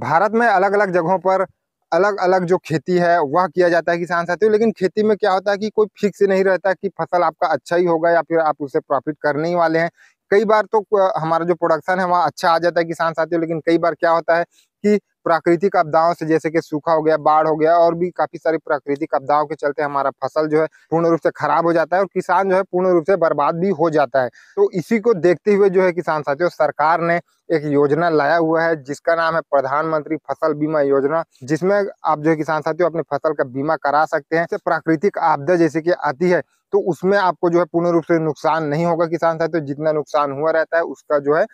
भारत में अलग अलग जगहों पर अलग अलग जो खेती है वह किया जाता है किसान साथियों लेकिन खेती में क्या होता है कि कोई फिक्स नहीं रहता कि फसल आपका अच्छा ही होगा या फिर आप उसे प्रॉफिट करने ही वाले हैं कई बार तो हमारा जो प्रोडक्शन है वहाँ अच्छा आ जाता है किसान साथियों लेकिन कई बार क्या होता है कि प्राकृतिक आपदाओं से जैसे कि सूखा हो गया बाढ़ हो गया और भी काफी सारी प्राकृतिक आपदाओं के चलते हमारा फसल जो है पूर्ण रूप से खराब हो जाता है और किसान जो है पूर्ण रूप से बर्बाद भी हो जाता है तो इसी को देखते हुए जो है किसान साथियों सरकार ने एक योजना लाया हुआ है जिसका नाम है प्रधानमंत्री फसल बीमा योजना जिसमें आप जो है किसान साथियों अपने फसल का बीमा करा सकते हैं प्राकृतिक आपदा जैसे कि आती है तो उसमें आपको जो है पूर्ण रूप से नुकसान नहीं होगा किसान साथियों जितना नुकसान हुआ रहता है उसका जो है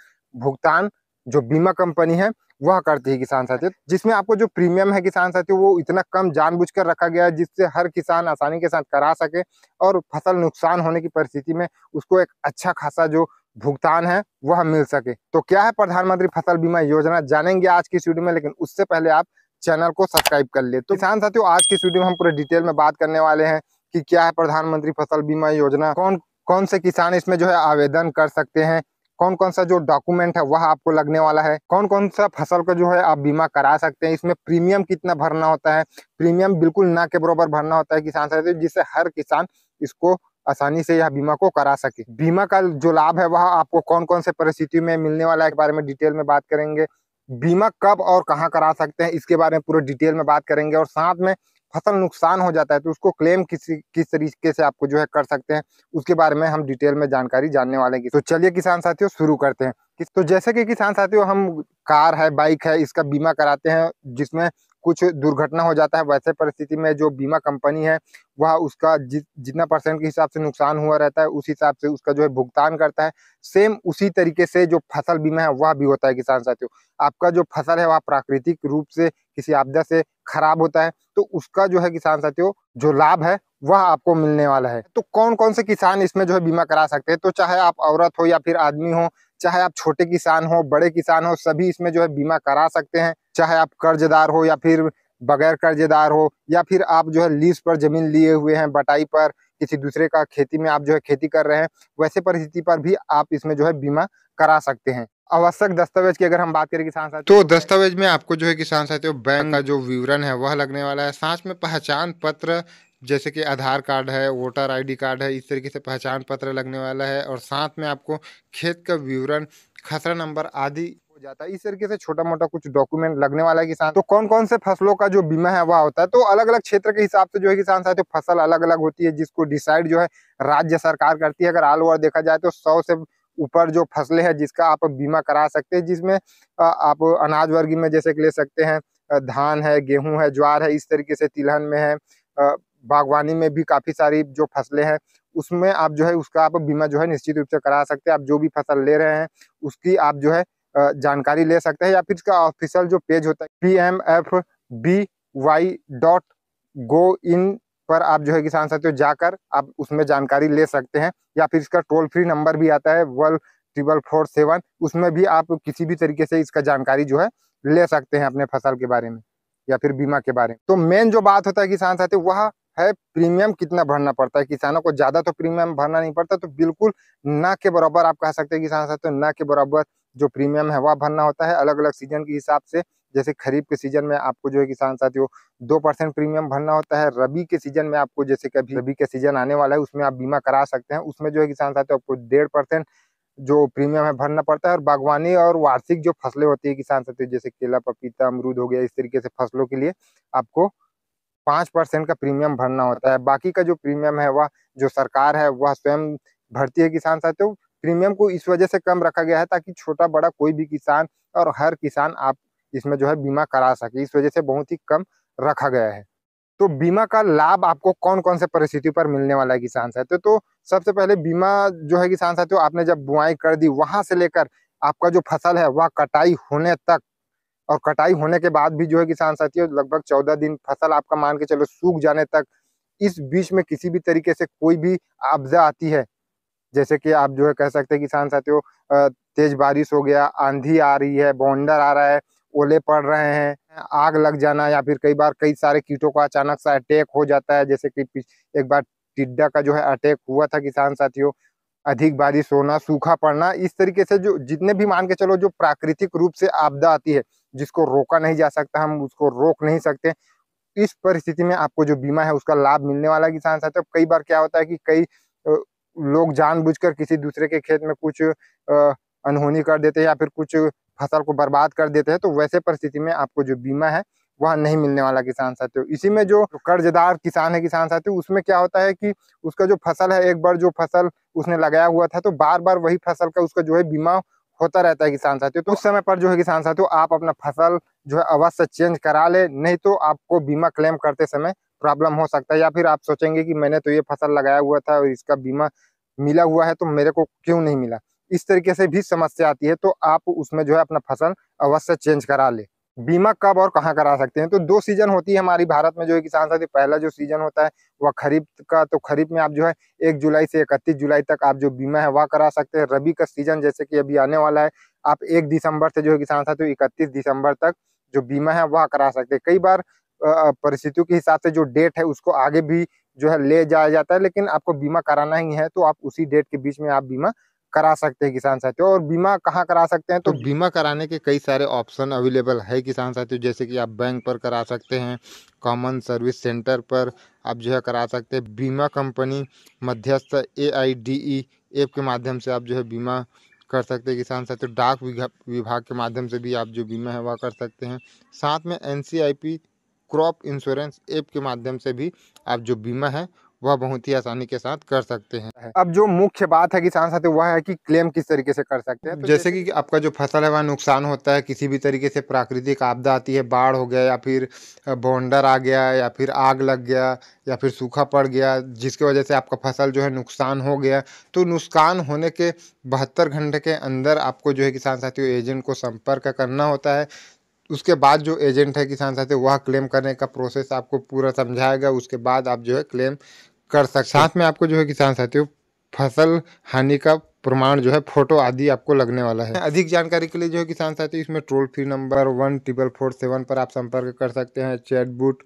भुगतान जो बीमा कंपनी है वह करती है किसान साथियों जिसमें आपको जो प्रीमियम है किसान साथियों वो इतना कम जानबूझकर रखा गया है जिससे हर किसान आसानी के साथ करा सके और फसल नुकसान होने की परिस्थिति में उसको एक अच्छा खासा जो भुगतान है वह मिल सके तो क्या है प्रधानमंत्री फसल बीमा योजना जानेंगे आज की वीडियो में लेकिन उससे पहले आप चैनल को सब्सक्राइब कर ले तो किसान साथियों आज की वीडियो में हम पूरे डिटेल में बात करने वाले हैं कि क्या है प्रधानमंत्री फसल बीमा योजना कौन कौन से किसान इसमें जो है आवेदन कर सकते हैं कौन कौन सा जो डॉक्यूमेंट है वह आपको लगने वाला है कौन कौन सा फसल का जो है आप बीमा करा सकते हैं इसमें प्रीमियम कितना भरना होता है प्रीमियम बिल्कुल ना के बराबर भरना होता है किसान साथी जिससे हर किसान इसको आसानी से यह बीमा को करा सके बीमा का जो लाभ है वह आपको कौन कौन से परिस्थितियों में मिलने वाला है के बारे में डिटेल में बात करेंगे बीमा कब और कहाँ करा सकते हैं इसके बारे में पूरे डिटेल में बात करेंगे और साथ में फसल नुकसान हो जाता है तो उसको क्लेम किस किस तरीके से आपको जो है कर सकते हैं उसके बारे में हम डिटेल में जानकारी जानने वाले की तो चलिए किसान साथियों शुरू करते हैं तो जैसे कि किसान साथियों हम कार है बाइक है इसका बीमा कराते हैं जिसमें कुछ दुर्घटना हो जाता है वैसे परिस्थिति में जो बीमा कंपनी है वह उसका जि, जितना परसेंट के हिसाब से नुकसान हुआ रहता है उस हिसाब से उसका जो है भुगतान करता है सेम उसी तरीके से जो फसल बीमा है वह भी होता है किसान साथियों आपका जो फसल है वह प्राकृतिक रूप से किसी आपदा से खराब होता है तो उसका जो है किसान साथियों जो लाभ है वह आपको मिलने वाला है तो कौन कौन से किसान इसमें जो है बीमा करा सकते हैं तो चाहे आप औरत हो या फिर आदमी हो चाहे आप छोटे किसान हो बड़े किसान हो सभी इसमें जो है बीमा करा सकते हैं चाहे आप कर्जदार हो या फिर बगैर कर्जदार हो या फिर आप जो है लीज पर जमीन लिए हुए हैं बटाई पर किसी दूसरे का खेती में आप जो है खेती कर रहे हैं वैसे परिस्थिति पर भी आप इसमें जो है बीमा करा सकते हैं आवश्यक दस्तावेज की अगर हम बात करें किसान साथी तो, तो दस्तावेज में आपको जो है किसान साथियों बैंक हम्म। का जो विवरण है वह लगने वाला है साथ में पहचान पत्र जैसे कि आधार कार्ड है वोटर आईडी कार्ड है इस तरीके से पहचान पत्र लगने वाला है और साथ में आपको खेत का विवरण खसरा नंबर आदि हो जाता है इस तरीके से छोटा मोटा कुछ डॉक्यूमेंट लगने वाला है किसान तो कौन कौन से फसलों का जो बीमा है वह होता है तो अलग अलग क्षेत्र के हिसाब से जो है किसान साथियों फसल अलग अलग होती है जिसको डिसाइड जो है राज्य सरकार करती है अगर ऑल ओवर देखा जाए तो सौ से ऊपर जो फसलें हैं जिसका आप बीमा करा सकते हैं जिसमें आप अनाज वर्ग में जैसे ले सकते हैं धान है गेहूं है ज्वार है इस तरीके से तिलहन में है बागवानी में भी काफ़ी सारी जो फसलें हैं उसमें आप जो है उसका आप बीमा जो है निश्चित रूप से करा सकते हैं आप जो भी फसल ले रहे हैं उसकी आप जो है जानकारी ले सकते हैं या फिर इसका ऑफिशियल जो पेज होता है P M F B Y dot gov in पर आप जो है किसान साथियों जाकर आप उसमें जानकारी ले सकते हैं या फिर इसका टोल फ्री नंबर भी आता है वन ट्रिपल फोर सेवन उसमें भी आप किसी भी तरीके से इसका जानकारी जो है ले सकते हैं अपने फसल के बारे में या फिर बीमा के बारे में तो मेन जो बात होता है किसान साथियों वह है प्रीमियम कितना भरना पड़ता है किसानों को ज़्यादा तो प्रीमियम भरना नहीं पड़ता तो बिल्कुल ना के बराबर आप कह सकते हैं किसान साथियों ना के बराबर जो प्रीमियम है वह भरना होता है अलग अलग सीजन के हिसाब से जैसे खरीफ के सीजन में आपको जो है किसान साथियों दो परसेंट प्रीमियम भरना होता है रबी के सीजन में आपको जैसे कभी रबी का सीजन आने वाला है उसमें आप बीमा करा सकते हैं उसमें जो है किसान साथियों आपको डेढ़ परसेंट जो प्रीमियम है भरना पड़ता है और बागवानी और वार्षिक जो फसलें होती है किसान साथियों जैसे केला पपीता अमरूद हो गया इस तरीके से फसलों के लिए आपको पाँच परसेंट का प्रीमियम भरना होता है बाकी का जो प्रीमियम है वह जो सरकार है वह स्वयं भरती है किसान साथियों प्रीमियम को इस वजह से कम रखा गया है ताकि छोटा बड़ा कोई भी किसान और हर किसान आप इसमें जो है बीमा करा सके इस वजह से बहुत ही कम रखा गया है तो बीमा का लाभ आपको कौन कौन से परिस्थितियों पर मिलने वाला है किसान साथियों तो सबसे पहले बीमा जो है किसान साथियों आपने जब बुआई कर दी वहां से लेकर आपका जो फसल है वह कटाई होने तक और कटाई होने के बाद भी जो है किसान साथियों लगभग चौदह दिन फसल आपका मान के चलो सूख जाने तक इस बीच में किसी भी तरीके से कोई भी आपदा आती है जैसे कि आप जो है कह सकते हैं किसान साथियों तेज बारिश हो गया आंधी आ रही है बॉन्डर आ रहा है ओले पड़ रहे हैं आग लग जाना या फिर कई बार कई सारे कीटों का अचानक सा अटैक हो जाता है जैसे कि एक बार टिड्डा का जो है अटैक हुआ था किसान साथियों अधिक बारिश होना सूखा पड़ना इस तरीके से जो जितने भी मान के चलो जो प्राकृतिक रूप से आपदा आती है जिसको रोका नहीं जा सकता हम उसको रोक नहीं सकते इस परिस्थिति में आपको जो बीमा है उसका लाभ मिलने वाला किसान साथियों कई बार क्या होता है कि कई लोग जानबूझकर किसी दूसरे के खेत में कुछ अनहोनी कर देते हैं या फिर कुछ फसल को बर्बाद कर देते हैं तो वैसे परिस्थिति में आपको जो बीमा है वह नहीं मिलने वाला किसान साथियों इसी में जो कर्जदार किसान है किसान साथियों उसमें क्या होता है कि उसका जो फसल है एक बार जो फसल उसने लगाया हुआ था तो बार बार वही फसल का उसका जो है बीमा होता रहता है किसान साथियों तो उस समय पर जो है किसान साथियों आप अपना फसल जो है अवश्य चेंज करा ले नहीं तो आपको बीमा क्लेम करते समय प्रॉब्लम हो सकता है या फिर आप सोचेंगे कि मैंने तो ये फसल लगाया हुआ था और इसका बीमा मिला हुआ है तो मेरे को क्यों नहीं मिला इस तरीके से भी समस्या आती है तो आप उसमें जो है अपना फसल अवश्य चेंज करा ले बीमा कब और कहाँ करा सकते हैं तो दो सीजन होती है हमारी भारत में जो है किसान साथी पहला जो सीजन होता है वह खरीफ का तो खरीफ में आप जो है एक जुलाई से इकतीस जुलाई तक आप जो बीमा है वह करा सकते हैं रबी का सीजन जैसे कि अभी आने वाला है आप एक दिसंबर से जो है किसान साथी इकतीस दिसंबर तक जो बीमा है वह करा सकते हैं कई बार परिस्थितियों के हिसाब से जो डेट है उसको आगे भी जो है ले जाया जाता है लेकिन आपको बीमा कराना ही है तो आप उसी डेट के बीच में आप बीमा करा सकते हैं किसान साथियों और बीमा कहाँ करा सकते हैं तो, तो बीमा कराने के कई सारे ऑप्शन अवेलेबल है किसान साथियों जैसे कि आप बैंक पर करा सकते हैं कॉमन सर्विस सेंटर पर आप जो है करा सकते हैं बीमा कंपनी मध्यस्थ ए आई डी ई ऐप के माध्यम से आप जो है बीमा कर सकते हैं किसान साथियों डाक विभाग के माध्यम से भी आप जो बीमा है वह कर सकते हैं साथ में एन क्रॉप इंश्योरेंस ऐप के माध्यम से भी आप जो बीमा है वह बहुत ही आसानी के साथ कर सकते हैं अब जो मुख्य बात है किसान साथी वह है कि क्लेम किस तरीके से कर सकते हैं तो जैसे कि आपका जो फसल है वह नुकसान होता है किसी भी तरीके से प्राकृतिक आपदा आती है बाढ़ हो गया या फिर बवंडर आ गया या फिर आग लग गया या फिर सूखा पड़ गया जिसके वजह से आपका फसल जो है नुकसान हो गया तो नुकसान होने के बहत्तर घंटे के अंदर आपको जो है किसान साथी एजेंट को संपर्क करना होता है उसके बाद जो एजेंट है किसान साथी वह क्लेम करने का प्रोसेस आपको पूरा समझाएगा उसके बाद आप जो है क्लेम कर सकते साथ में आपको जो है किसान साथियों फसल हानि का प्रमाण जो है फोटो आदि आपको लगने वाला है अधिक जानकारी के लिए जो है किसान साथी इसमें toll free number one triple four seven पर आप संपर्क कर सकते हैं चैटबुट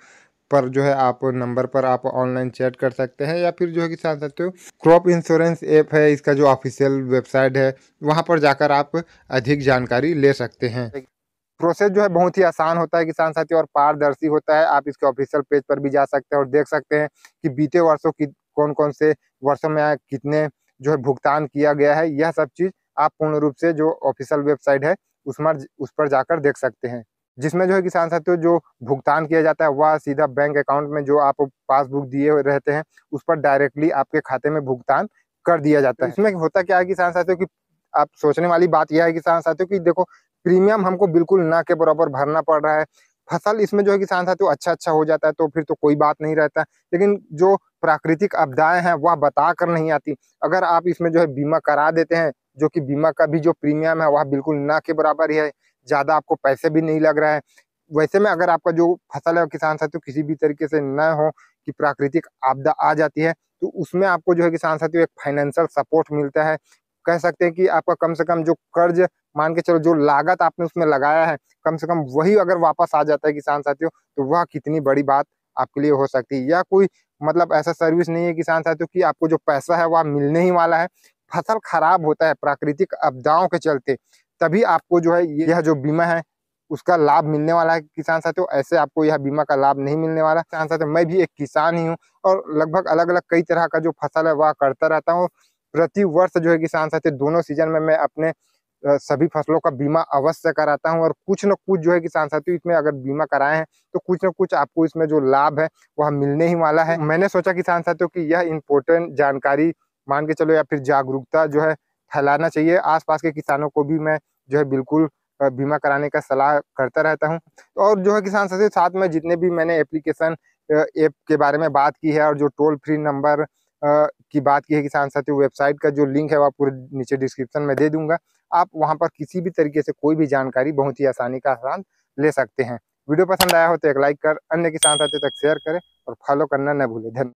पर जो है आप नंबर पर आप ऑनलाइन चैट कर सकते हैं या फिर जो है किसान साथियों क्रॉप इंश्योरेंस ऐप है इसका जो ऑफिशियल वेबसाइट है वहाँ पर जाकर आप अधिक जानकारी ले सकते हैं प्रोसेस जो है बहुत ही आसान होता है किसान साथी और पारदर्शी होता है आप इसके ऑफिशियल पेज पर भी जा सकते हैं और देख सकते हैं कि बीते वर्षों की कौन कौन से वर्षों में कितने जो है भुगतान किया गया है यह सब चीज़ आप पूर्ण रूप से जो ऑफिशियल वेबसाइट है उसमें उस पर जाकर देख सकते हैं जिसमें जो है किसान साथियों जो भुगतान किया जाता है वह सीधा बैंक अकाउंट में जो आप पासबुक दिए रहते हैं उस पर डायरेक्टली आपके खाते में भुगतान कर दिया जाता है इसमें होता क्या है किसान साथियों की आप सोचने वाली बात यह है किसान साथियों की देखो प्रीमियम हमको बिल्कुल ना के बराबर भरना पड़ रहा है फसल इसमें जो है किसान साथियों तो अच्छा अच्छा हो जाता है तो फिर तो कोई बात नहीं रहता लेकिन जो प्राकृतिक आपदाएं हैं वह बता कर नहीं आती अगर आप इसमें जो है बीमा करा देते हैं जो कि बीमा का भी जो प्रीमियम है वह बिल्कुल ना के बराबर ही है ज़्यादा आपको पैसे भी नहीं लग रहा है वैसे में अगर आपका जो फसल है किसान साथियों तो किसी भी तरीके से न हो कि प्राकृतिक आपदा आ जाती है तो उसमें आपको जो है किसान साथियों तो एक फाइनेंशियल सपोर्ट मिलता है कह सकते हैं कि आपका कम से कम जो कर्ज मान के चलो जो लागत आपने उसमें लगाया है कम से कम वही अगर वापस आ जाता है किसान साथियों तो वह कितनी बड़ी बात आपके लिए हो सकती है या कोई मतलब ऐसा सर्विस नहीं है किसान साथियों कि आपको जो पैसा है वह मिलने ही वाला है फसल खराब होता है प्राकृतिक आपदाओं के चलते तभी आपको जो है यह जो बीमा है उसका लाभ मिलने वाला है किसान साथियों ऐसे आपको यह बीमा का लाभ नहीं मिलने वाला किसान साथियों मैं भी एक किसान ही हूँ और लगभग अलग अलग कई तरह का जो फसल है वह करता रहता हूँ प्रति वर्ष जो है किसान साथी दोनों सीजन में मैं अपने सभी फसलों का बीमा अवश्य कराता हूं और कुछ न कुछ जो है किसान साथी इसमें अगर बीमा कराए हैं तो कुछ न कुछ आपको इसमें जो लाभ है वह मिलने ही वाला है मैंने सोचा किसान साथियों की यह इम्पोर्टेंट जानकारी मान के चलो या फिर जागरूकता जो है फैलाना चाहिए आसपास के किसानों को भी मैं जो है बिल्कुल बीमा कराने का सलाह करता रहता हूँ और जो है किसान साथी साथ में जितने भी मैंने एप्लीकेशन ऐप के बारे में बात की है और जो टोल फ्री नंबर की बात की है किसान साथियों वेबसाइट का जो लिंक है वो पूरे नीचे डिस्क्रिप्शन में दे दूंगा आप वहाँ पर किसी भी तरीके से कोई भी जानकारी बहुत ही आसानी का आसान ले सकते हैं वीडियो पसंद आया हो तो एक लाइक कर अन्य किसान साथियों तक शेयर करें और फॉलो करना न भूलें धन्यवाद